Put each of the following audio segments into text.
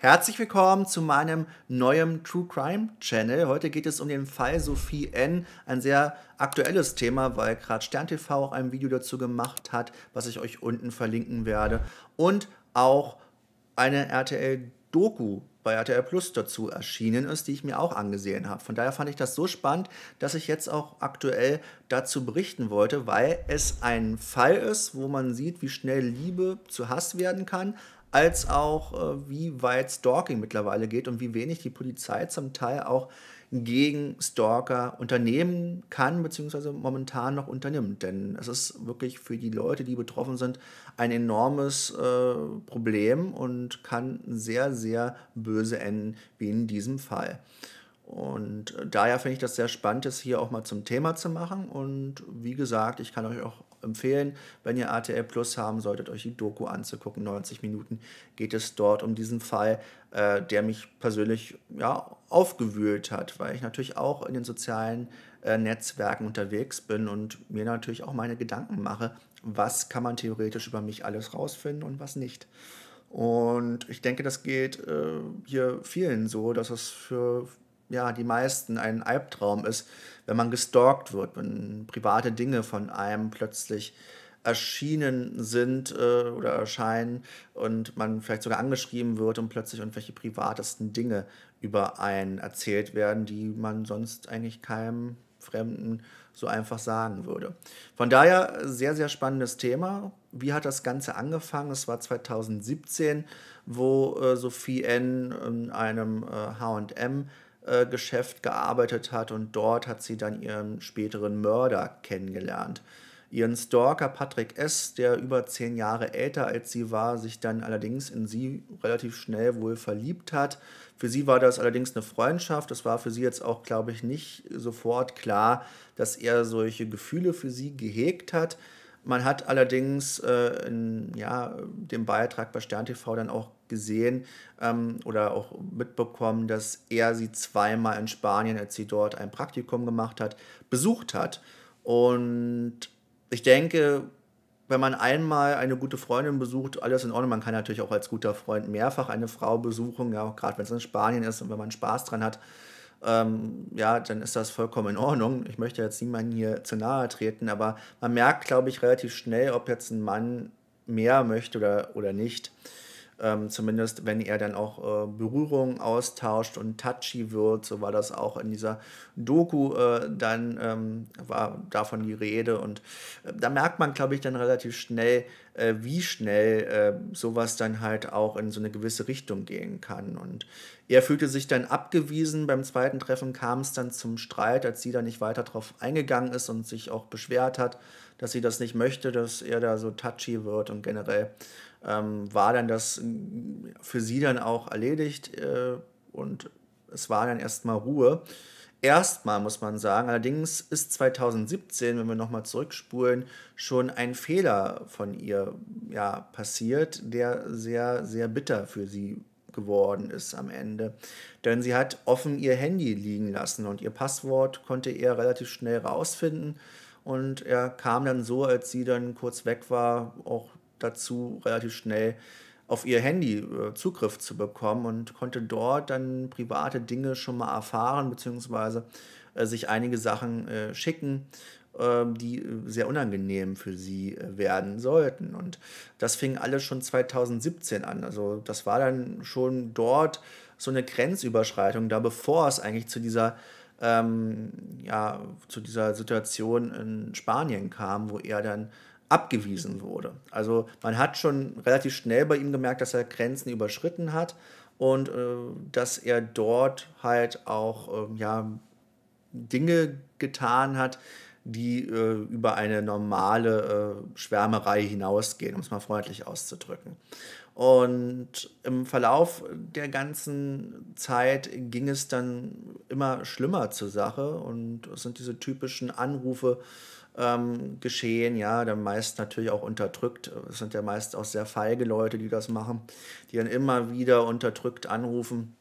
Herzlich willkommen zu meinem neuen True Crime Channel. Heute geht es um den Fall Sophie N. Ein sehr aktuelles Thema, weil gerade Stern TV auch ein Video dazu gemacht hat, was ich euch unten verlinken werde. Und auch eine RTL Doku bei RTL Plus dazu erschienen ist, die ich mir auch angesehen habe. Von daher fand ich das so spannend, dass ich jetzt auch aktuell dazu berichten wollte, weil es ein Fall ist, wo man sieht, wie schnell Liebe zu Hass werden kann, als auch äh, wie weit Stalking mittlerweile geht und wie wenig die Polizei zum Teil auch gegen Stalker unternehmen kann, beziehungsweise momentan noch unternimmt. Denn es ist wirklich für die Leute, die betroffen sind, ein enormes äh, Problem und kann sehr, sehr böse enden, wie in diesem Fall. Und äh, daher finde ich das sehr spannend, das hier auch mal zum Thema zu machen. Und wie gesagt, ich kann euch auch empfehlen, wenn ihr ATL Plus haben solltet, euch die Doku anzugucken. 90 Minuten geht es dort um diesen Fall, äh, der mich persönlich ja, aufgewühlt hat, weil ich natürlich auch in den sozialen äh, Netzwerken unterwegs bin und mir natürlich auch meine Gedanken mache, was kann man theoretisch über mich alles rausfinden und was nicht. Und ich denke, das geht äh, hier vielen so, dass es für ja, die meisten ein Albtraum ist, wenn man gestalkt wird, wenn private Dinge von einem plötzlich erschienen sind äh, oder erscheinen und man vielleicht sogar angeschrieben wird und plötzlich irgendwelche privatesten Dinge über einen erzählt werden, die man sonst eigentlich keinem Fremden so einfach sagen würde. Von daher sehr, sehr spannendes Thema. Wie hat das Ganze angefangen? Es war 2017, wo äh, Sophie N. in einem äh, HM äh, Geschäft gearbeitet hat und dort hat sie dann ihren späteren Mörder kennengelernt. Ihren Stalker Patrick S., der über zehn Jahre älter als sie war, sich dann allerdings in sie relativ schnell wohl verliebt hat. Für sie war das allerdings eine Freundschaft. Es war für sie jetzt auch, glaube ich, nicht sofort klar, dass er solche Gefühle für sie gehegt hat. Man hat allerdings äh, in ja, dem Beitrag bei Stern TV dann auch gesehen ähm, oder auch mitbekommen, dass er sie zweimal in Spanien, als sie dort ein Praktikum gemacht hat, besucht hat. Und ich denke, wenn man einmal eine gute Freundin besucht, alles in Ordnung. Man kann natürlich auch als guter Freund mehrfach eine Frau besuchen, ja, auch gerade wenn es in Spanien ist und wenn man Spaß dran hat ähm, ja, dann ist das vollkommen in Ordnung. Ich möchte jetzt niemanden hier zu nahe treten, aber man merkt, glaube ich, relativ schnell, ob jetzt ein Mann mehr möchte oder, oder nicht. Ähm, zumindest wenn er dann auch äh, Berührungen austauscht und touchy wird, so war das auch in dieser Doku, äh, dann ähm, war davon die Rede und äh, da merkt man, glaube ich, dann relativ schnell, äh, wie schnell äh, sowas dann halt auch in so eine gewisse Richtung gehen kann und er fühlte sich dann abgewiesen, beim zweiten Treffen kam es dann zum Streit, als sie da nicht weiter drauf eingegangen ist und sich auch beschwert hat, dass sie das nicht möchte, dass er da so touchy wird und generell ähm, war dann das äh, für sie dann auch erledigt äh, und es war dann erstmal Ruhe. Erstmal muss man sagen, allerdings ist 2017, wenn wir nochmal zurückspulen, schon ein Fehler von ihr ja, passiert, der sehr, sehr bitter für sie geworden ist am Ende. Denn sie hat offen ihr Handy liegen lassen und ihr Passwort konnte er relativ schnell rausfinden. Und er kam dann so, als sie dann kurz weg war, auch dazu, relativ schnell auf ihr Handy äh, Zugriff zu bekommen und konnte dort dann private Dinge schon mal erfahren, beziehungsweise äh, sich einige Sachen äh, schicken, ähm, die äh, sehr unangenehm für sie äh, werden sollten. Und das fing alles schon 2017 an. Also das war dann schon dort so eine Grenzüberschreitung, da bevor es eigentlich zu dieser ähm, ja, zu dieser Situation in Spanien kam, wo er dann abgewiesen wurde. Also man hat schon relativ schnell bei ihm gemerkt, dass er Grenzen überschritten hat und äh, dass er dort halt auch äh, ja, Dinge getan hat, die äh, über eine normale äh, Schwärmerei hinausgehen, um es mal freundlich auszudrücken. Und im Verlauf der ganzen Zeit ging es dann immer schlimmer zur Sache und es sind diese typischen Anrufe ähm, geschehen, ja, dann meist natürlich auch unterdrückt. Es sind ja meist auch sehr feige Leute, die das machen, die dann immer wieder unterdrückt anrufen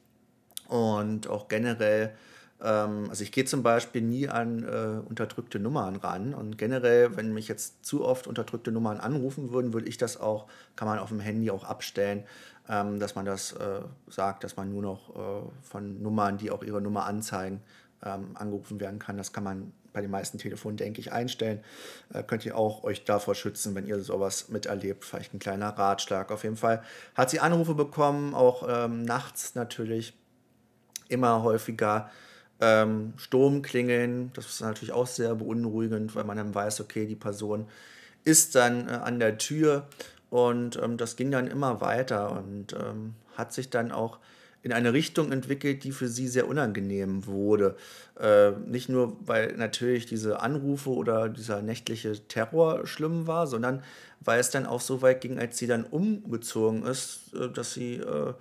und auch generell ähm, also ich gehe zum Beispiel nie an äh, unterdrückte Nummern ran. Und generell, wenn mich jetzt zu oft unterdrückte Nummern anrufen würden, würde ich das auch, kann man auf dem Handy auch abstellen, ähm, dass man das äh, sagt, dass man nur noch äh, von Nummern, die auch ihre Nummer anzeigen, ähm, angerufen werden kann. Das kann man bei den meisten Telefonen, denke ich, einstellen. Äh, könnt ihr auch euch davor schützen, wenn ihr sowas miterlebt. Vielleicht ein kleiner Ratschlag. Auf jeden Fall hat sie Anrufe bekommen, auch ähm, nachts natürlich immer häufiger. Ähm, Sturmklingeln, das ist natürlich auch sehr beunruhigend, weil man dann weiß, okay, die Person ist dann äh, an der Tür und ähm, das ging dann immer weiter und ähm, hat sich dann auch in eine Richtung entwickelt, die für sie sehr unangenehm wurde. Äh, nicht nur, weil natürlich diese Anrufe oder dieser nächtliche Terror schlimm war, sondern weil es dann auch so weit ging, als sie dann umgezogen ist, äh, dass sie äh,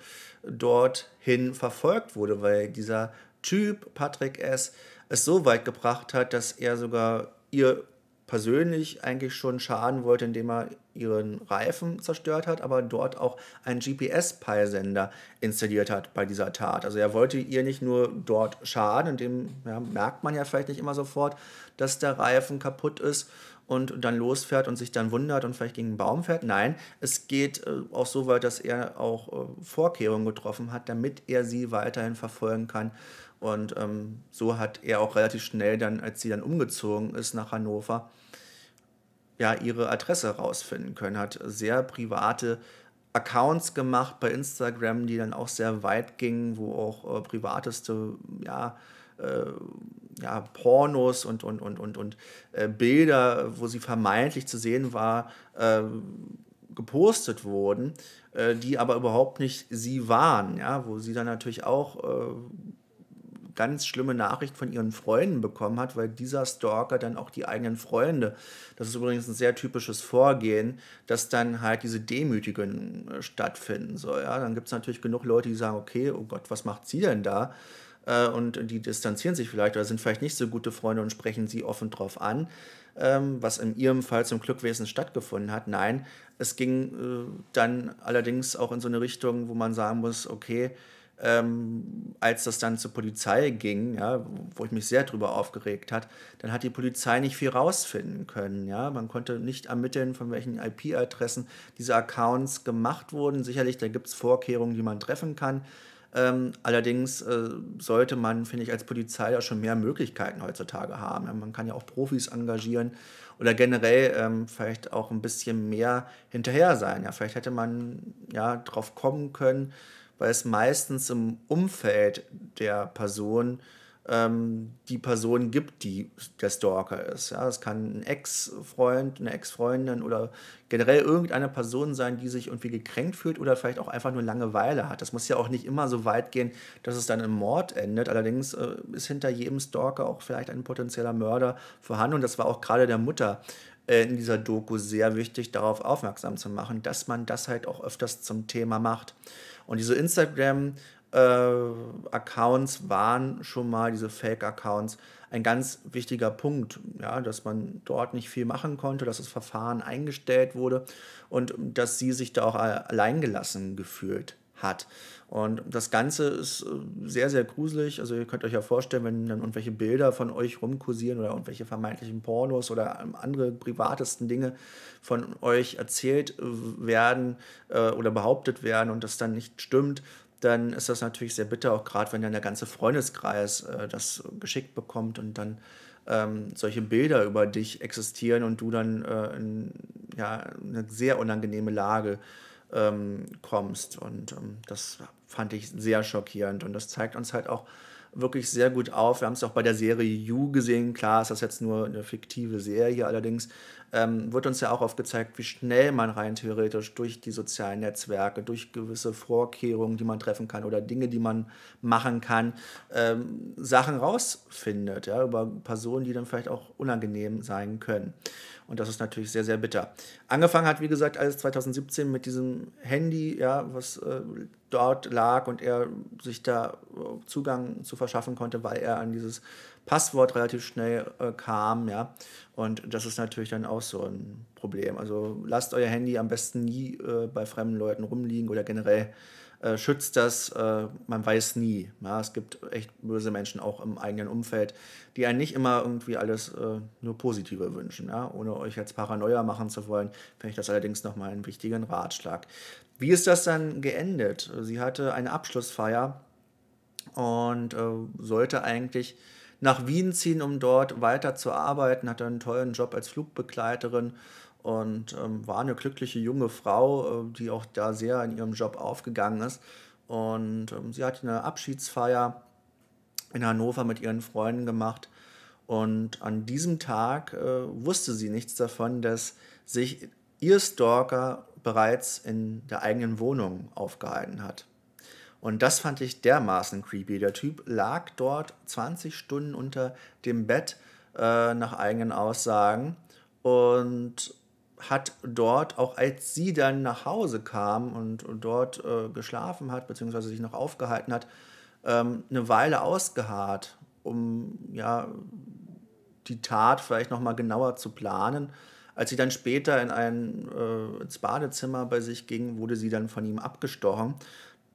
dorthin verfolgt wurde, weil dieser Typ, Patrick S., es so weit gebracht hat, dass er sogar ihr persönlich eigentlich schon schaden wollte, indem er ihren Reifen zerstört hat, aber dort auch einen GPS-Peilsender installiert hat bei dieser Tat. Also er wollte ihr nicht nur dort schaden, indem ja, merkt man ja vielleicht nicht immer sofort, dass der Reifen kaputt ist und dann losfährt und sich dann wundert und vielleicht gegen einen Baum fährt. Nein, es geht äh, auch so weit, dass er auch äh, Vorkehrungen getroffen hat, damit er sie weiterhin verfolgen kann und ähm, so hat er auch relativ schnell dann, als sie dann umgezogen ist nach Hannover, ja, ihre Adresse herausfinden können. Hat sehr private Accounts gemacht bei Instagram, die dann auch sehr weit gingen, wo auch äh, privateste, ja, äh, ja, Pornos und, und, und, und, und äh, Bilder, wo sie vermeintlich zu sehen war, ähm, gepostet wurden, äh, die aber überhaupt nicht sie waren, ja, wo sie dann natürlich auch äh, ganz schlimme Nachricht von ihren Freunden bekommen hat, weil dieser Stalker dann auch die eigenen Freunde, das ist übrigens ein sehr typisches Vorgehen, dass dann halt diese Demütigen äh, stattfinden soll. Ja? Dann gibt es natürlich genug Leute, die sagen, okay, oh Gott, was macht sie denn da? Äh, und die distanzieren sich vielleicht oder sind vielleicht nicht so gute Freunde und sprechen sie offen drauf an, ähm, was in ihrem Fall zum Glückwesen stattgefunden hat. Nein, es ging äh, dann allerdings auch in so eine Richtung, wo man sagen muss, okay, ähm, als das dann zur Polizei ging, ja, wo ich mich sehr drüber aufgeregt hat, dann hat die Polizei nicht viel rausfinden können. Ja? Man konnte nicht ermitteln, von welchen IP-Adressen diese Accounts gemacht wurden. Sicherlich, da gibt es Vorkehrungen, die man treffen kann. Ähm, allerdings äh, sollte man, finde ich, als Polizei da schon mehr Möglichkeiten heutzutage haben. Ja, man kann ja auch Profis engagieren oder generell ähm, vielleicht auch ein bisschen mehr hinterher sein. Ja, vielleicht hätte man ja drauf kommen können, weil es meistens im Umfeld der Person ähm, die Person gibt, die der Stalker ist. Ja, es kann ein Ex-Freund, eine Ex-Freundin oder generell irgendeine Person sein, die sich irgendwie gekränkt fühlt oder vielleicht auch einfach nur Langeweile hat. Das muss ja auch nicht immer so weit gehen, dass es dann im Mord endet. Allerdings äh, ist hinter jedem Stalker auch vielleicht ein potenzieller Mörder vorhanden und das war auch gerade der Mutter äh, in dieser Doku sehr wichtig, darauf aufmerksam zu machen, dass man das halt auch öfters zum Thema macht. Und diese Instagram- äh, Accounts waren schon mal diese Fake-Accounts ein ganz wichtiger Punkt, ja, dass man dort nicht viel machen konnte, dass das Verfahren eingestellt wurde und dass sie sich da auch alleingelassen gefühlt hat. Und das Ganze ist äh, sehr, sehr gruselig. Also ihr könnt euch ja vorstellen, wenn dann irgendwelche Bilder von euch rumkursieren oder irgendwelche vermeintlichen Pornos oder ähm, andere privatesten Dinge von euch erzählt äh, werden äh, oder behauptet werden und das dann nicht stimmt, dann ist das natürlich sehr bitter, auch gerade wenn dann der ganze Freundeskreis äh, das geschickt bekommt und dann ähm, solche Bilder über dich existieren und du dann äh, in, ja, eine sehr unangenehme Lage äh, ähm, kommst. Und ähm, das fand ich sehr schockierend. Und das zeigt uns halt auch wirklich sehr gut auf. Wir haben es auch bei der Serie You gesehen. Klar ist das jetzt nur eine fiktive Serie, allerdings ähm, wird uns ja auch aufgezeigt, wie schnell man rein theoretisch durch die sozialen Netzwerke, durch gewisse Vorkehrungen, die man treffen kann oder Dinge, die man machen kann, ähm, Sachen rausfindet ja, über Personen, die dann vielleicht auch unangenehm sein können. Und das ist natürlich sehr, sehr bitter. Angefangen hat, wie gesagt, alles 2017 mit diesem Handy, ja, was äh, dort lag und er sich da äh, Zugang zu verschaffen konnte, weil er an dieses Passwort relativ schnell äh, kam, ja. Und das ist natürlich dann auch so ein Problem. Also lasst euer Handy am besten nie äh, bei fremden Leuten rumliegen oder generell äh, schützt das, äh, man weiß nie. Ja, es gibt echt böse Menschen auch im eigenen Umfeld, die einen nicht immer irgendwie alles äh, nur Positive wünschen. Ja? Ohne euch jetzt Paranoia machen zu wollen, finde ich das allerdings nochmal einen wichtigen Ratschlag. Wie ist das dann geendet? Sie hatte eine Abschlussfeier und äh, sollte eigentlich nach Wien ziehen, um dort weiter zu arbeiten, hatte einen tollen Job als Flugbegleiterin und ähm, war eine glückliche junge Frau, äh, die auch da sehr in ihrem Job aufgegangen ist. Und ähm, sie hat eine Abschiedsfeier in Hannover mit ihren Freunden gemacht. Und an diesem Tag äh, wusste sie nichts davon, dass sich ihr Stalker bereits in der eigenen Wohnung aufgehalten hat. Und das fand ich dermaßen creepy. Der Typ lag dort 20 Stunden unter dem Bett äh, nach eigenen Aussagen und hat dort, auch als sie dann nach Hause kam und, und dort äh, geschlafen hat, beziehungsweise sich noch aufgehalten hat, ähm, eine Weile ausgeharrt, um ja die Tat vielleicht nochmal genauer zu planen. Als sie dann später in ein, äh, ins Badezimmer bei sich ging, wurde sie dann von ihm abgestochen.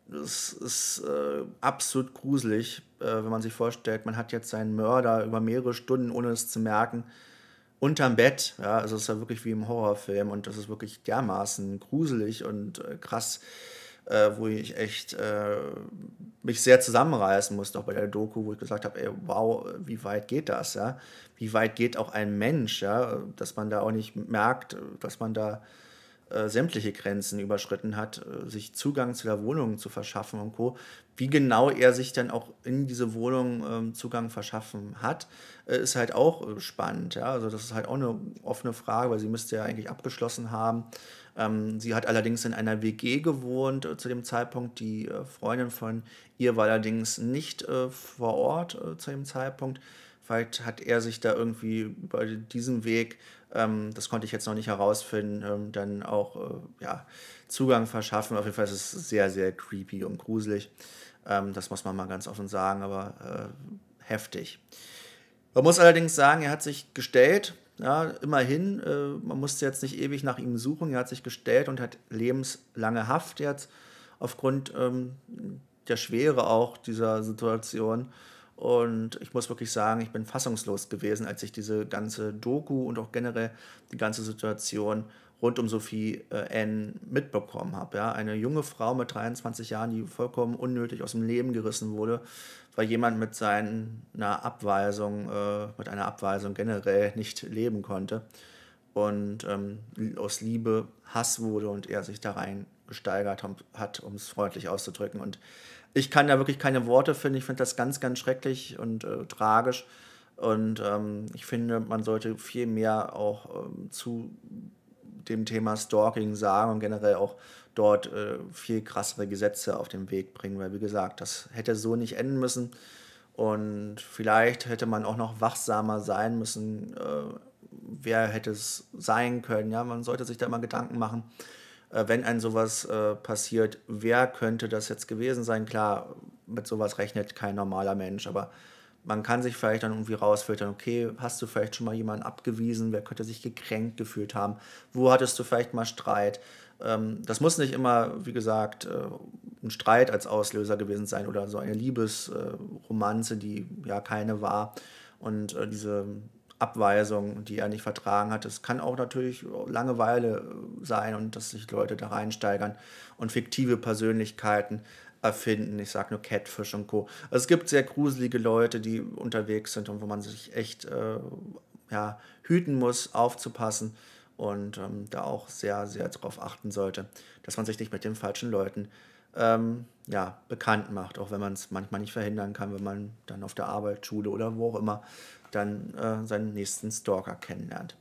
Das ist äh, absolut gruselig, äh, wenn man sich vorstellt, man hat jetzt seinen Mörder über mehrere Stunden, ohne es zu merken, unterm Bett. Ja, also es ist ja wirklich wie im Horrorfilm und das ist wirklich dermaßen gruselig und äh, krass, äh, wo ich echt äh, mich sehr zusammenreißen musste, auch bei der Doku, wo ich gesagt habe, ey, wow, wie weit geht das, ja? Wie weit geht auch ein Mensch, ja? Dass man da auch nicht merkt, dass man da äh, sämtliche Grenzen überschritten hat, äh, sich Zugang zu der Wohnung zu verschaffen und Co., wie genau er sich dann auch in diese Wohnung äh, Zugang verschaffen hat, äh, ist halt auch spannend. Ja? Also das ist halt auch eine offene Frage, weil sie müsste ja eigentlich abgeschlossen haben. Ähm, sie hat allerdings in einer WG gewohnt zu dem Zeitpunkt. Die Freundin von ihr war allerdings nicht vor Ort zu dem Zeitpunkt. Vielleicht hat er sich da irgendwie bei diesem Weg, ähm, das konnte ich jetzt noch nicht herausfinden, ähm, dann auch äh, ja, Zugang verschaffen. Auf jeden Fall ist es sehr, sehr creepy und gruselig. Ähm, das muss man mal ganz offen sagen, aber äh, heftig. Man muss allerdings sagen, er hat sich gestellt, ja, immerhin, äh, man musste jetzt nicht ewig nach ihm suchen. Er hat sich gestellt und hat lebenslange Haft jetzt aufgrund ähm, der Schwere auch dieser Situation und ich muss wirklich sagen, ich bin fassungslos gewesen, als ich diese ganze Doku und auch generell die ganze Situation rund um Sophie äh, N mitbekommen habe. Ja? Eine junge Frau mit 23 Jahren, die vollkommen unnötig aus dem Leben gerissen wurde, weil jemand mit seiner Abweisung, äh, mit einer Abweisung generell nicht leben konnte und ähm, aus Liebe Hass wurde und er sich da rein gesteigert hat, um es freundlich auszudrücken. Und ich kann da wirklich keine Worte finden. Ich finde das ganz, ganz schrecklich und äh, tragisch. Und ähm, ich finde, man sollte viel mehr auch ähm, zu dem Thema Stalking sagen und generell auch dort äh, viel krassere Gesetze auf den Weg bringen, weil wie gesagt, das hätte so nicht enden müssen. Und vielleicht hätte man auch noch wachsamer sein müssen. Äh, wer hätte es sein können? Ja, man sollte sich da mal Gedanken machen äh, wenn ein sowas äh, passiert, wer könnte das jetzt gewesen sein? Klar, mit sowas rechnet kein normaler Mensch, aber man kann sich vielleicht dann irgendwie rausfiltern, okay, hast du vielleicht schon mal jemanden abgewiesen, wer könnte sich gekränkt gefühlt haben, wo hattest du vielleicht mal Streit. Ähm, das muss nicht immer, wie gesagt, äh, ein Streit als Auslöser gewesen sein oder so eine Liebesromanze, die ja keine war. Und diese Abweisung, die er nicht vertragen hat. Es kann auch natürlich Langeweile äh, sein und dass sich Leute da reinsteigern und fiktive Persönlichkeiten erfinden. Ich sage nur Catfish und Co. Also es gibt sehr gruselige Leute, die unterwegs sind und wo man sich echt äh, ja, hüten muss, aufzupassen und ähm, da auch sehr, sehr darauf achten sollte, dass man sich nicht mit den falschen Leuten äh, ähm, ja, bekannt macht, auch wenn man es manchmal nicht verhindern kann, wenn man dann auf der Arbeit, Schule oder wo auch immer dann äh, seinen nächsten Stalker kennenlernt.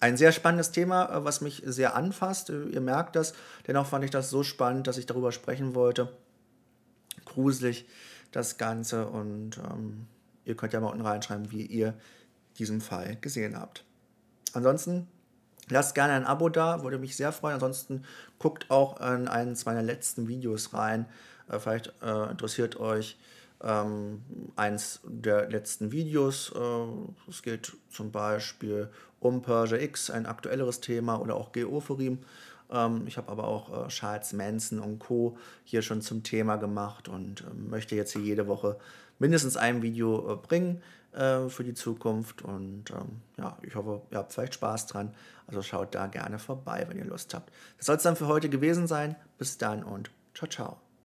Ein sehr spannendes Thema, äh, was mich sehr anfasst. Äh, ihr merkt das. Dennoch fand ich das so spannend, dass ich darüber sprechen wollte. Gruselig das Ganze. Und ähm, ihr könnt ja mal unten reinschreiben, wie ihr diesen Fall gesehen habt. Ansonsten Lasst gerne ein Abo da, würde mich sehr freuen. Ansonsten guckt auch in eines meiner letzten Videos rein. Äh, vielleicht äh, interessiert euch ähm, eins der letzten Videos. Äh, es geht zum Beispiel um Persia X, ein aktuelleres Thema, oder auch Geoferim. Ähm, ich habe aber auch äh, Charles Manson und Co. hier schon zum Thema gemacht und äh, möchte jetzt hier jede Woche mindestens ein Video äh, bringen. Äh, für die Zukunft. Und ähm, ja, ich hoffe, ihr habt vielleicht Spaß dran. Also schaut da gerne vorbei, wenn ihr Lust habt. Das soll es dann für heute gewesen sein. Bis dann und ciao, ciao.